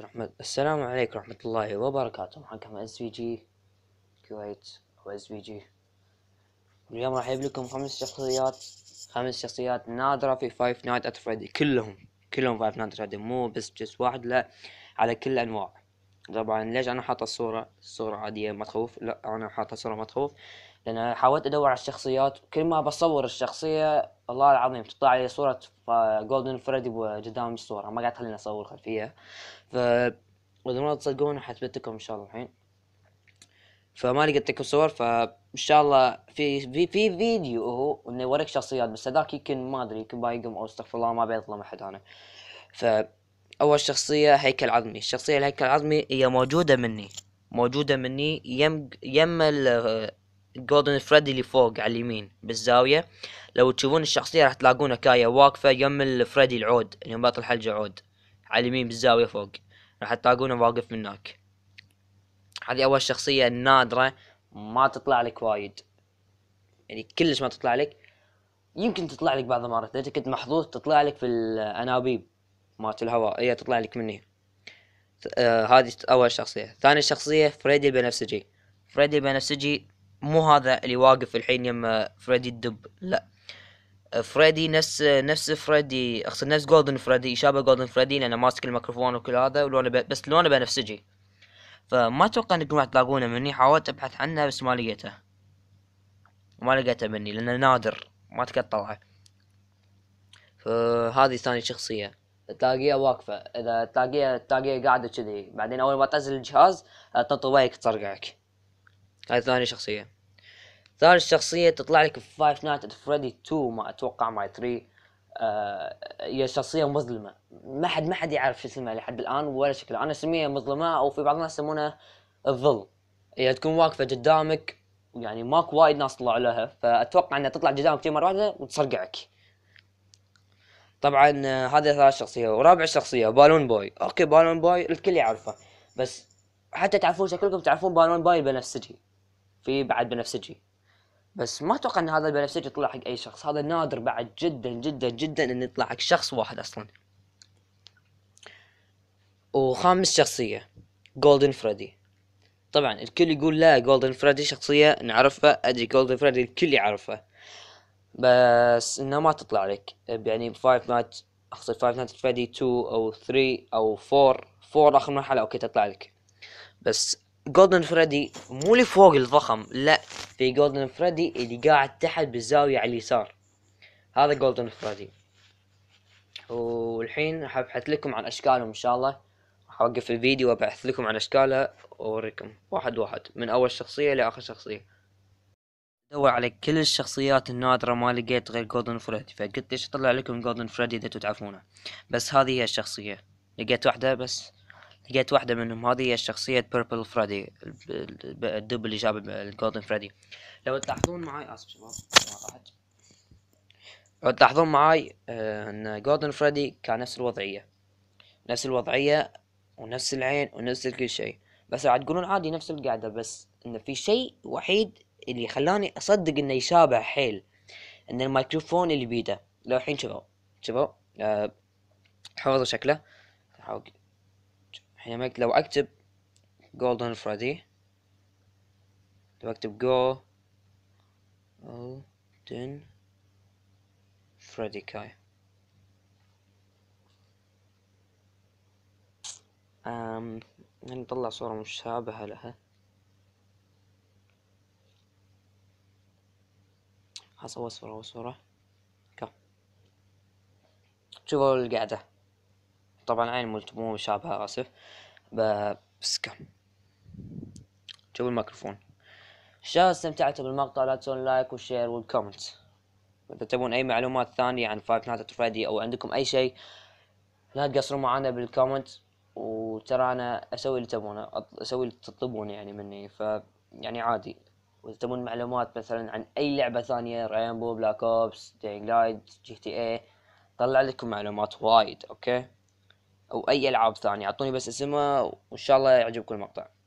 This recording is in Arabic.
رحمة السلام عليكم ورحمة الله وبركاته معكم اس بي جي كويت او اس بي جي اليوم راح اجيب لكم خمس شخصيات خمس شخصيات نادرة في فايف نايت ات فريدي كلهم كلهم فايف نايت ات فريدي مو بس جس واحد لا على كل الانواع طبعا ليش انا حاطه الصوره الصوره عاديه ما تخوف لا انا حاطه صوره ما تخوف لان حاولت ادور على الشخصيات كل ما بصور الشخصيه الله العظيم تطلع لي صوره جولدن فريدي قدام الصوره ما قاعد تخليني اصور خلفيه ف واذا ما تصدقون حتبتكم ان شاء الله الحين فما لقيت لكم صور فان شاء الله في في في فيديو هو انه يوريك شخصيات بس هذاك يمكن ما ادري يمكن بايقم او استغفر الله ما بيظلم احد انا ف اول شخصية هيكل عظمي الشخصية الهيكل العظمي هي موجودة مني موجودة مني يم يم جولدن فريدي آه، اللي فوق على اليمين بالزاوية لو تشوفون الشخصية راح تلاقونها كايا واقفة يم الفريدي العود اللي بطل حلجة عود على اليمين بالزاوية فوق راح تلاقونه واقف من هناك هذه اول شخصية نادره ما تطلع لك وايد يعني كلش ما تطلع لك يمكن تطلع لك بعض المرات اذا كنت محظوظ تطلع لك في الانابيب آه، مالت الهواء هي إيه، تطلع لك مني آه هذه اول شخصيه ثاني شخصيه فريدي البنفسجي فريدي البنفسجي مو هذا اللي واقف الحين يم فريدي الدب لا آه، فريدي نفس نفس فريدي اقصد نفس جولدن فريدي شابه جولدن فريدي لانه ماسك الميكروفون وكل هذا ولونه ب... بس لونه بنفسجي فما اتوقع انكم راح تلاقونه مني حاولت ابحث عنه بس ما لقيته ما لقيته مني لانه نادر ما تقدر تطلعه فهذه ثاني شخصيه تلاقيها واقفه اذا تلاقيها تلاقيها قاعده كذي بعدين اول ما تنزل الجهاز تنطويك تطرقعك هاي ثاني شخصيه ثالث شخصيه تطلع لك في فايف نايت ات فريدي 2 ما اتوقع ماي 3 آه هي شخصيه مظلمه ما حد ما حد يعرف شو اسمها لحد الان ولا شكل انا اسميها مظلمه او في بعض الناس يسمونها الظل هي تكون واقفه قدامك يعني ماكو وايد ناس طلعوا لها فاتوقع انها تطلع قدامك مره واحده وتسرقعك طبعا آه، هذه ثالث شخصية ورابع شخصية بالون بوي اوكي بالون بوي الكل يعرفه بس حتى تعرفون شكلكم تعرفون بالون بوي البنفسجي في بعد بنفسجي بس ما اتوقع ان هذا البنفسجي يطلع حق اي شخص هذا نادر بعد جدا جدا جدا ان يطلع حق شخص واحد اصلا وخامس شخصية جولدن فريدي طبعا الكل يقول لا جولدن فريدي شخصية نعرفها ادري جولدن فريدي الكل يعرفه بس انها ما تطلع لك يعني فايف نايت اقصد فايف نايت فريدي 2 او 3 او 4 4 اخر مرحله اوكي تطلع لك بس جولدن فريدي مو اللي فوق الضخم لا في جولدن فريدي اللي قاعد تحت بالزاويه على اليسار هذا جولدن فريدي والحين راح ابحث لكم عن اشكالهم ان شاء الله راح اوقف الفيديو وابحث لكم عن اشكاله واوريكم واحد واحد من اول شخصيه لاخر شخصيه دور على كل الشخصيات النادرة ما لقيت غير جولدن فريدي فقلت ليش اطلع لكم جولدن فريدي اذا تعرفونه بس هذه هي الشخصية لقيت واحدة بس لقيت واحدة منهم هذه هي شخصية بيربل فريدي الدب اللي جاب الجولدن فريدي لو تلاحظون معاي اسف آه، شباب لو تلاحظون معاي آه، ان جولدن فريدي كان نفس الوضعية نفس الوضعية ونفس العين ونفس كل شيء بس راح تقولون عادي نفس القاعدة بس ان في شيء وحيد اللي خلاني اصدق انه يشابه حيل ان الميكروفون اللي بيده لو الحين شوفوا شوفوا أه حوضه شكله الحين لو اكتب جولدن فريدي لو اكتب جولدن فريدي كاي أم نطلع صورة مشابهة لها هصور صورة وصورة كم شوفوا القعدة طبعا عين ملت مو شابها اسف بس كم شوفوا الميكروفون الله استمتعتوا بالمقطع لا تنسون لايك وشير والكومنت إذا تبون اي معلومات ثانية عن فايف نايت ات فريدي او عندكم اي شيء لا تقصروا معنا بالكومنت وترى انا اسوي اللي تبونه اسوي اللي تطلبونه يعني مني ف يعني عادي واذا تبون معلومات مثلا عن اي لعبه ثانيه رينبو بلاك اوبس دينج لايت جي تي اي طلع لكم معلومات وايد اوكي او اي العاب ثانيه اعطوني بس اسمها وان شاء الله يعجبكم المقطع